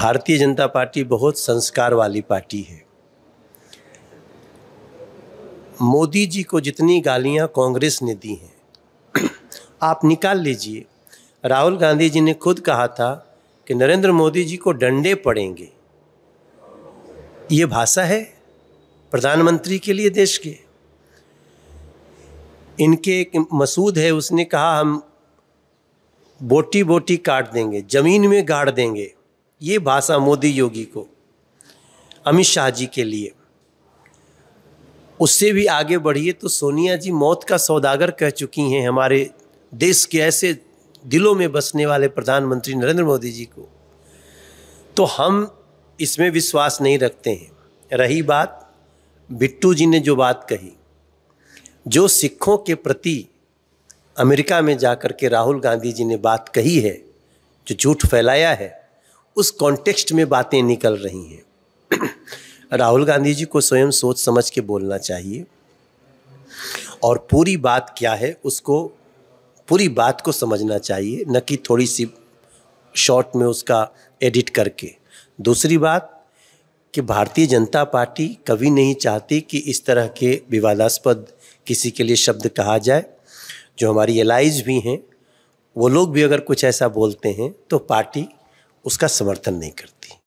भारतीय जनता पार्टी बहुत संस्कार वाली पार्टी है मोदी जी को जितनी गालियां कांग्रेस ने दी हैं आप निकाल लीजिए राहुल गांधी जी ने खुद कहा था कि नरेंद्र मोदी जी को डंडे पड़ेंगे ये भाषा है प्रधानमंत्री के लिए देश के इनके एक मसूद है उसने कहा हम बोटी बोटी काट देंगे ज़मीन में गाड़ देंगे ये भाषा मोदी योगी को अमित शाह जी के लिए उससे भी आगे बढ़िए तो सोनिया जी मौत का सौदागर कह चुकी हैं हमारे देश के ऐसे दिलों में बसने वाले प्रधानमंत्री नरेंद्र मोदी जी को तो हम इसमें विश्वास नहीं रखते हैं रही बात बिट्टू जी ने जो बात कही जो सिखों के प्रति अमेरिका में जाकर के राहुल गांधी जी ने बात कही है जो झूठ फैलाया है उस कॉन्टेक्स्ट में बातें निकल रही हैं राहुल गांधी जी को स्वयं सोच समझ के बोलना चाहिए और पूरी बात क्या है उसको पूरी बात को समझना चाहिए न कि थोड़ी सी शॉर्ट में उसका एडिट करके दूसरी बात कि भारतीय जनता पार्टी कभी नहीं चाहती कि इस तरह के विवादास्पद किसी के लिए शब्द कहा जाए जो हमारी एलाइज भी हैं वो लोग भी अगर कुछ ऐसा बोलते हैं तो पार्टी उसका समर्थन नहीं करती